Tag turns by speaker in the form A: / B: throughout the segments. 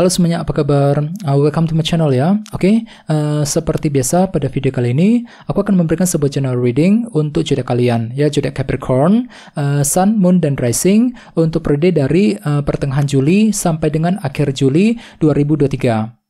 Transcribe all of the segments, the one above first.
A: Halo semuanya, apa kabar? Uh, welcome to my channel ya. Oke, okay, uh, seperti biasa pada video kali ini, aku akan memberikan sebuah channel reading untuk jodoh kalian, ya jodoh Capricorn, uh, Sun, Moon, dan Rising untuk periode dari uh, pertengahan Juli sampai dengan akhir Juli 2023.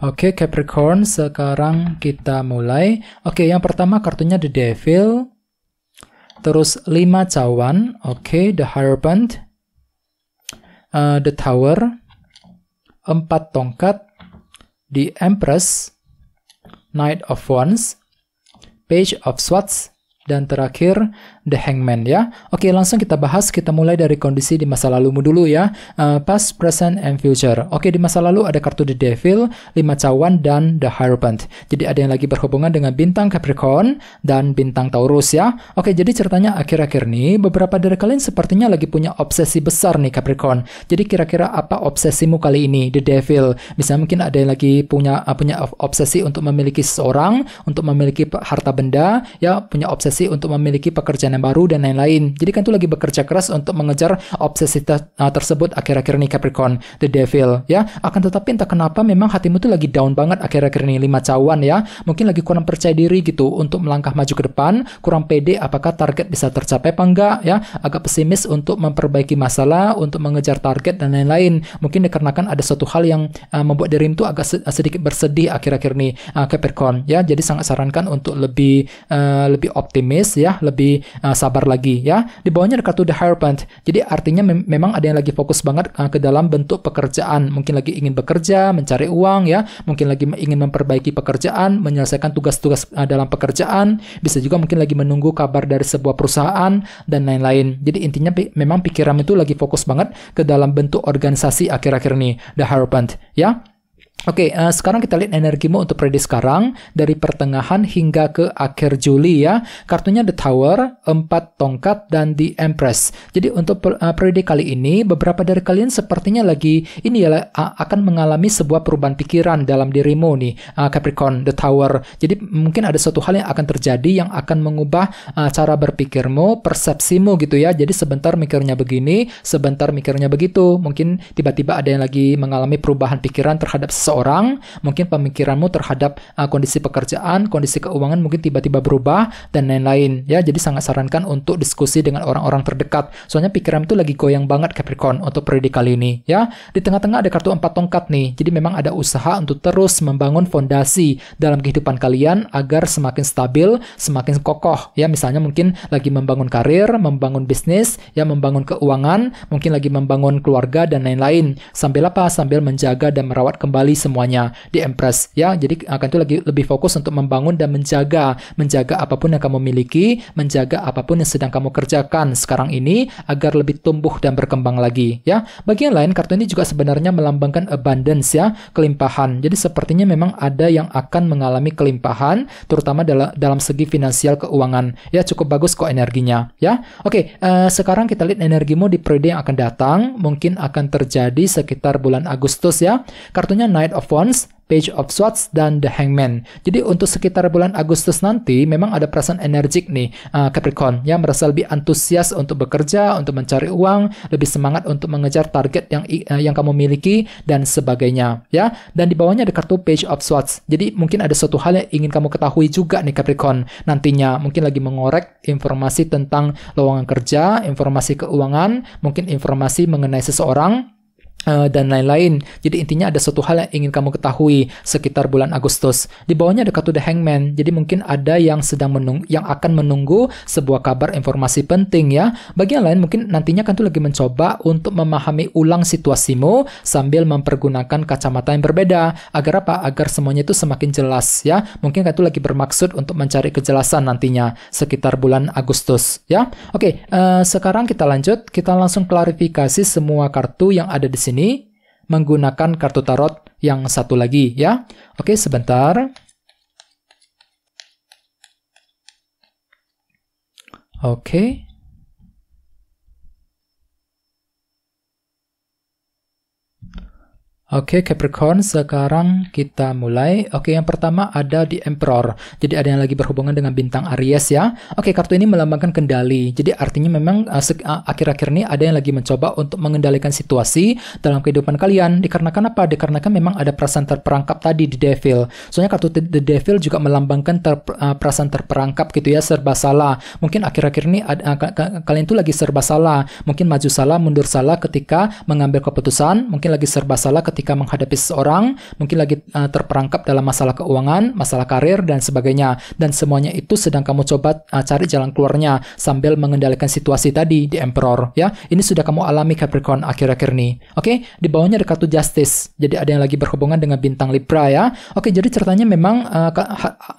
A: Oke okay, Capricorn, sekarang kita mulai. Oke, okay, yang pertama kartunya The Devil. Terus Lima cawan. Oke, okay, The Hierophant. Uh, the Tower. Empat tongkat. The Empress. Knight of Wands. Page of Swords dan terakhir The Hangman ya. Oke, langsung kita bahas kita mulai dari kondisi di masa lalumu dulu ya. Uh, past, present, and future. Oke, di masa lalu ada kartu The Devil, lima cawan dan The Hierophant. Jadi ada yang lagi berhubungan dengan bintang Capricorn dan bintang Taurus ya. Oke, jadi ceritanya akhir-akhir nih beberapa dari kalian sepertinya lagi punya obsesi besar nih Capricorn. Jadi kira-kira apa obsesimu kali ini The Devil? Misalnya mungkin ada yang lagi punya punya obsesi untuk memiliki seorang, untuk memiliki harta benda, ya punya obsesi terobsesi untuk memiliki pekerjaan yang baru dan lain-lain. Jadi kan tuh lagi bekerja keras untuk mengejar obsesi ter uh, tersebut akhir-akhir ini Capricorn, The Devil ya. Akan tetapi entah kenapa memang hatimu tuh lagi down banget akhir-akhir ini lima cawan ya. Mungkin lagi kurang percaya diri gitu untuk melangkah maju ke depan, kurang pede apakah target bisa tercapai apa enggak ya. Agak pesimis untuk memperbaiki masalah, untuk mengejar target dan lain-lain. Mungkin dikarenakan ada suatu hal yang uh, membuat dirimu tuh agak se uh, sedikit bersedih akhir-akhir ini uh, Capricorn ya. Jadi sangat sarankan untuk lebih uh, lebih optimis optimis ya, lebih uh, sabar lagi ya. Di bawahnya ada kartu the hierophant. Jadi artinya mem memang ada yang lagi fokus banget uh, ke dalam bentuk pekerjaan, mungkin lagi ingin bekerja, mencari uang ya, mungkin lagi ingin memperbaiki pekerjaan, menyelesaikan tugas-tugas uh, dalam pekerjaan, bisa juga mungkin lagi menunggu kabar dari sebuah perusahaan dan lain-lain. Jadi intinya pi memang pikiran itu lagi fokus banget ke dalam bentuk organisasi akhir-akhir ini, the hierophant ya. Oke, okay, uh, eh, sekarang kita lihat energimu untuk prediksi sekarang dari pertengahan hingga ke akhir Juli ya. Kartunya The Tower, empat tongkat dan The Empress. Jadi untuk uh, prediksi kali ini beberapa dari kalian sepertinya lagi ini ya uh, akan mengalami sebuah perubahan pikiran dalam dirimu nih uh, Capricorn The Tower. Jadi mungkin ada suatu hal yang akan terjadi yang akan mengubah uh, cara berpikirmu, persepsimu gitu ya. Jadi sebentar mikirnya begini, sebentar mikirnya begitu. Mungkin tiba-tiba ada yang lagi mengalami perubahan pikiran terhadap seseorang, mungkin pemikiranmu terhadap uh, kondisi pekerjaan, kondisi keuangan mungkin tiba-tiba berubah dan lain-lain ya. Jadi sangat sarankan untuk diskusi dengan orang-orang terdekat. Soalnya pikiran itu lagi goyang banget Capricorn untuk periode kali ini ya. Di tengah-tengah ada kartu empat tongkat nih. Jadi memang ada usaha untuk terus membangun fondasi dalam kehidupan kalian agar semakin stabil, semakin kokoh ya. Misalnya mungkin lagi membangun karir, membangun bisnis, ya membangun keuangan, mungkin lagi membangun keluarga dan lain-lain. Sambil apa? Sambil menjaga dan merawat kembali semuanya di Empress ya. Jadi akan eh, itu lagi lebih fokus untuk membangun dan menjaga menjaga apapun yang kamu miliki, menjaga apapun yang sedang kamu kerjakan sekarang ini agar lebih tumbuh dan berkembang lagi ya. Bagian lain kartu ini juga sebenarnya melambangkan abundance ya, kelimpahan. Jadi sepertinya memang ada yang akan mengalami kelimpahan terutama dalam dalam segi finansial keuangan. Ya cukup bagus kok energinya ya. Oke, uh, sekarang kita lihat energimu di periode yang akan datang mungkin akan terjadi sekitar bulan Agustus ya. Kartunya naik Knight of Wands, Page of Swords, dan The Hangman. Jadi untuk sekitar bulan Agustus nanti memang ada perasaan energik nih uh, Capricorn yang merasa lebih antusias untuk bekerja, untuk mencari uang, lebih semangat untuk mengejar target yang uh, yang kamu miliki dan sebagainya ya. Dan di bawahnya ada kartu Page of Swords. Jadi mungkin ada suatu hal yang ingin kamu ketahui juga nih Capricorn nantinya mungkin lagi mengorek informasi tentang lowongan kerja, informasi keuangan, mungkin informasi mengenai seseorang Eh, dan lain-lain. Jadi intinya ada satu hal yang ingin kamu ketahui sekitar bulan Agustus. Di bawahnya ada kartu The Hangman. Jadi mungkin ada yang sedang menung yang akan menunggu sebuah kabar informasi penting ya. Bagi yang lain mungkin nantinya kan tuh lagi mencoba untuk memahami ulang situasimu sambil mempergunakan kacamata yang berbeda. Agar apa? Agar semuanya itu semakin jelas ya. Mungkin kan tuh lagi bermaksud untuk mencari kejelasan nantinya sekitar bulan Agustus ya. Oke, uh, sekarang kita lanjut. Kita langsung klarifikasi semua kartu yang ada di sini sini menggunakan kartu tarot yang satu lagi ya. Oke, sebentar. Oke. Oke okay, Capricorn, sekarang kita mulai. Oke, okay, yang pertama ada di Emperor. Jadi ada yang lagi berhubungan dengan bintang Aries ya. Oke, okay, kartu ini melambangkan kendali. Jadi artinya memang eh, eh, akhir-akhir uh, ini ada yang lagi mencoba untuk mengendalikan situasi dalam kehidupan kalian. Dikarenakan apa? Dikarenakan memang ada perasaan terperangkap tadi di Devil. Soalnya kartu The Devil juga melambangkan ter, uh, perasaan terperangkap gitu ya, serba salah. Mungkin akhir-akhir ini ada, uh, kalian tuh lagi serba salah. Mungkin maju salah, mundur salah ketika mengambil keputusan. Mungkin lagi serba salah ketika ketika menghadapi seseorang, mungkin lagi uh, terperangkap dalam masalah keuangan, masalah karir, dan sebagainya. Dan semuanya itu sedang kamu coba uh, cari jalan keluarnya sambil mengendalikan situasi tadi di Emperor. Ya, ini sudah kamu alami Capricorn akhir-akhir ini. Oke, di bawahnya ada kartu Justice. Jadi ada yang lagi berhubungan dengan bintang Libra ya. Oke, jadi ceritanya memang uh,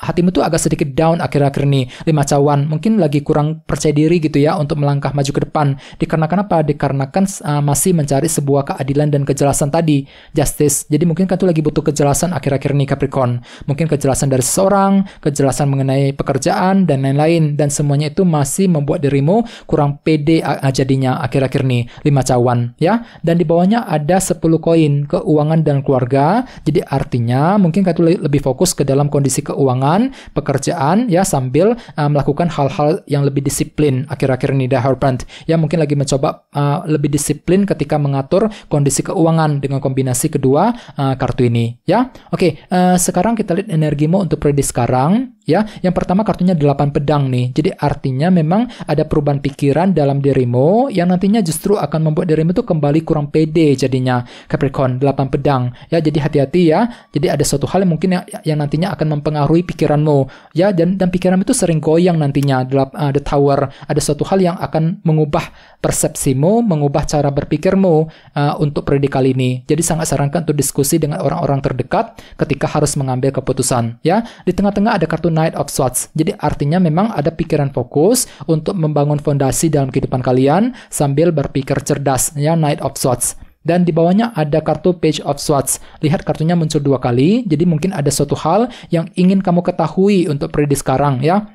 A: hatimu tuh agak sedikit down akhir-akhir ini. Lima cawan mungkin lagi kurang percaya diri gitu ya untuk melangkah maju ke depan. Dikarenakan apa? Dikarenakan uh, masih mencari sebuah keadilan dan kejelasan tadi justice. Jadi mungkin kan tuh lagi butuh kejelasan akhir-akhir ini Capricorn. Mungkin kejelasan dari seseorang, kejelasan mengenai pekerjaan dan lain-lain dan semuanya itu masih membuat dirimu kurang pede jadinya akhir-akhir ini lima cawan ya. Dan di bawahnya ada 10 koin keuangan dan keluarga. Jadi artinya mungkin kan tuh lebih fokus ke dalam kondisi keuangan, pekerjaan ya sambil uh, melakukan hal-hal yang lebih disiplin akhir-akhir ini dah Herbrand. Ya mungkin lagi mencoba uh, lebih disiplin ketika mengatur kondisi keuangan dengan kombinasi kedua uh, kartu ini ya. Oke, okay, uh, eh, sekarang kita lihat energimu untuk prediksi sekarang. Ya, yang pertama kartunya 8 pedang nih. Jadi artinya memang ada perubahan pikiran dalam dirimu yang nantinya justru akan membuat dirimu tuh kembali kurang pede jadinya Capricorn 8 pedang. Ya, jadi hati-hati ya. Jadi ada suatu hal yang mungkin yang, yang nantinya akan mempengaruhi pikiranmu. Ya, dan dan pikiranmu itu sering goyang nantinya Ada uh, eh, tower. Ada suatu hal yang akan mengubah persepsimu, mengubah cara berpikirmu uh, untuk periode kali ini. Jadi sangat sarankan untuk diskusi dengan orang-orang terdekat ketika harus mengambil keputusan, ya. Di tengah-tengah ada kartu Knight of Swords. Jadi artinya memang ada pikiran fokus untuk membangun fondasi dalam kehidupan kalian sambil berpikir cerdas, ya Knight of Swords. Dan di bawahnya ada kartu Page of Swords. Lihat kartunya muncul dua kali, jadi mungkin ada suatu hal yang ingin kamu ketahui untuk prediksi sekarang ya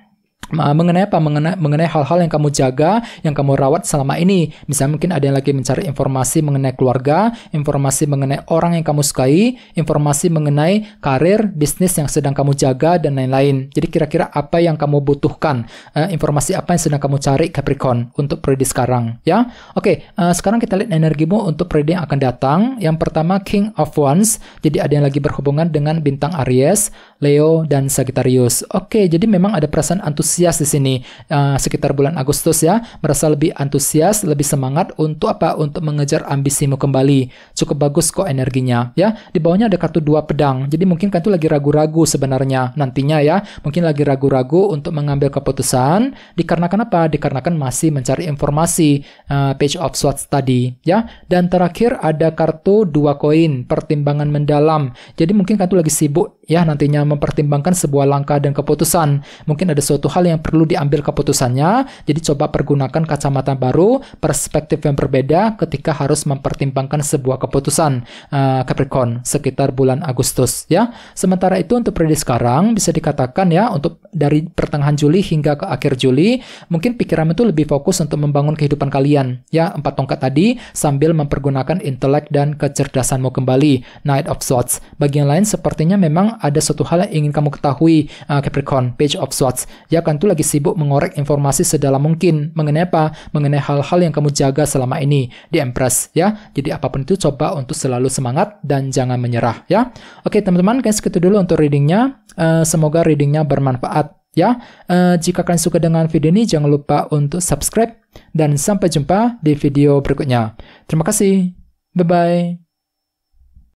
A: mengenai apa mengenai mengenai hal-hal yang kamu jaga yang kamu rawat selama ini misalnya mungkin ada yang lagi mencari informasi mengenai keluarga informasi mengenai orang yang kamu sukai informasi mengenai karir bisnis yang sedang kamu jaga dan lain-lain jadi kira-kira apa yang kamu butuhkan uh, informasi apa yang sedang kamu cari Capricorn untuk periode sekarang ya oke okay, uh, eh, sekarang kita lihat energimu untuk periode yang akan datang yang pertama King of Wands jadi ada yang lagi berhubungan dengan bintang Aries Leo dan Sagittarius oke okay, jadi memang ada perasaan antusias antusias di sini uh, sekitar bulan Agustus ya, merasa lebih antusias, lebih semangat untuk apa? Untuk mengejar ambisimu kembali. Cukup bagus kok energinya ya. Di bawahnya ada kartu dua pedang. Jadi mungkin kartu lagi ragu-ragu sebenarnya nantinya ya. Mungkin lagi ragu-ragu untuk mengambil keputusan dikarenakan apa? Dikarenakan masih mencari informasi uh, page of swords tadi ya. Dan terakhir ada kartu dua koin pertimbangan mendalam. Jadi mungkin kartu lagi sibuk ya nantinya mempertimbangkan sebuah langkah dan keputusan. Mungkin ada suatu hal yang perlu diambil keputusannya. Jadi coba pergunakan kacamata baru, perspektif yang berbeda ketika harus mempertimbangkan sebuah keputusan uh, Capricorn sekitar bulan Agustus ya. Sementara itu untuk prediksi sekarang bisa dikatakan ya untuk dari pertengahan Juli hingga ke akhir Juli mungkin pikiran itu lebih fokus untuk membangun kehidupan kalian ya empat tongkat tadi sambil mempergunakan intelek dan kecerdasanmu kembali Knight of Swords. Bagian lain sepertinya memang ada suatu hal yang ingin kamu ketahui uh, Capricorn Page of Swords. Ya kerjakan tuh lagi sibuk mengorek informasi sedalam mungkin mengenai apa? Mengenai hal-hal yang kamu jaga selama ini di Empress ya. Jadi apapun itu coba untuk selalu semangat dan jangan menyerah ya. Oke teman-teman, guys segitu dulu untuk readingnya. Uh, semoga readingnya bermanfaat ya. Uh, jika kalian suka dengan video ini, jangan lupa untuk subscribe dan sampai jumpa di video berikutnya. Terima kasih. Bye bye.